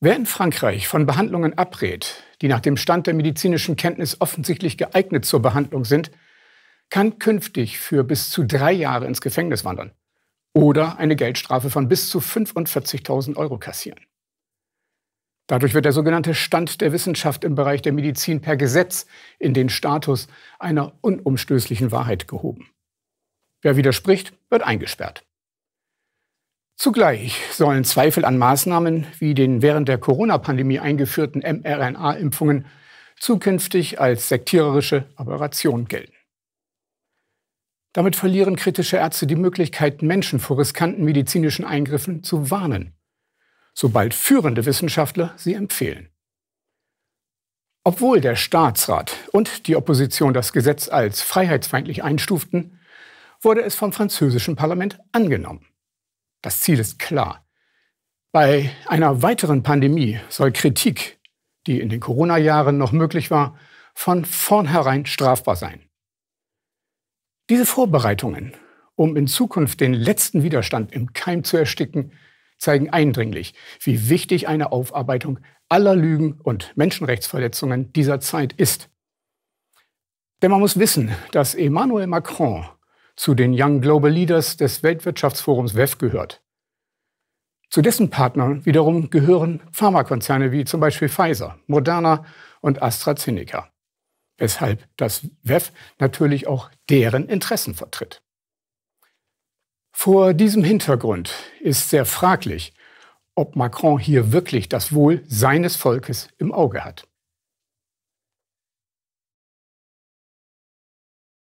Wer in Frankreich von Behandlungen abrät, die nach dem Stand der medizinischen Kenntnis offensichtlich geeignet zur Behandlung sind, kann künftig für bis zu drei Jahre ins Gefängnis wandern oder eine Geldstrafe von bis zu 45.000 Euro kassieren. Dadurch wird der sogenannte Stand der Wissenschaft im Bereich der Medizin per Gesetz in den Status einer unumstößlichen Wahrheit gehoben. Wer widerspricht, wird eingesperrt. Zugleich sollen Zweifel an Maßnahmen wie den während der Corona-Pandemie eingeführten mRNA-Impfungen zukünftig als sektiererische Aberration gelten. Damit verlieren kritische Ärzte die Möglichkeit, Menschen vor riskanten medizinischen Eingriffen zu warnen, sobald führende Wissenschaftler sie empfehlen. Obwohl der Staatsrat und die Opposition das Gesetz als freiheitsfeindlich einstuften, wurde es vom französischen Parlament angenommen. Das Ziel ist klar. Bei einer weiteren Pandemie soll Kritik, die in den Corona-Jahren noch möglich war, von vornherein strafbar sein. Diese Vorbereitungen, um in Zukunft den letzten Widerstand im Keim zu ersticken, zeigen eindringlich, wie wichtig eine Aufarbeitung aller Lügen und Menschenrechtsverletzungen dieser Zeit ist. Denn man muss wissen, dass Emmanuel Macron zu den Young Global Leaders des Weltwirtschaftsforums WEF gehört. Zu dessen Partnern wiederum gehören Pharmakonzerne wie zum Beispiel Pfizer, Moderna und AstraZeneca, weshalb das WEF natürlich auch deren Interessen vertritt. Vor diesem Hintergrund ist sehr fraglich, ob Macron hier wirklich das Wohl seines Volkes im Auge hat.